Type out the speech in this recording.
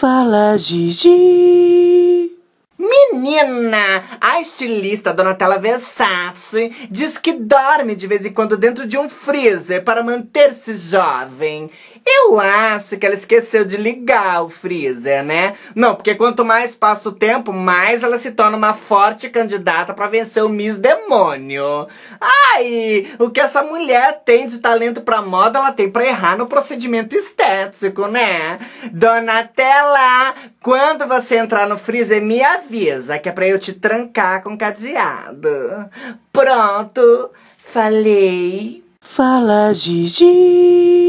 Fala, Gigi. Menina, a estilista Donatella Versace diz que dorme de vez em quando dentro de um freezer para manter-se jovem. Eu acho que ela esqueceu de ligar o freezer, né? Não, porque quanto mais passa o tempo, mais ela se torna uma forte candidata para vencer o Miss Demônio. Ai, o que essa mulher tem de talento para moda, ela tem para errar no procedimento estético, né? Donatella, quando você entrar no freezer, me avisa que é pra eu te trancar com cadeado. Pronto, falei. Fala, Gigi.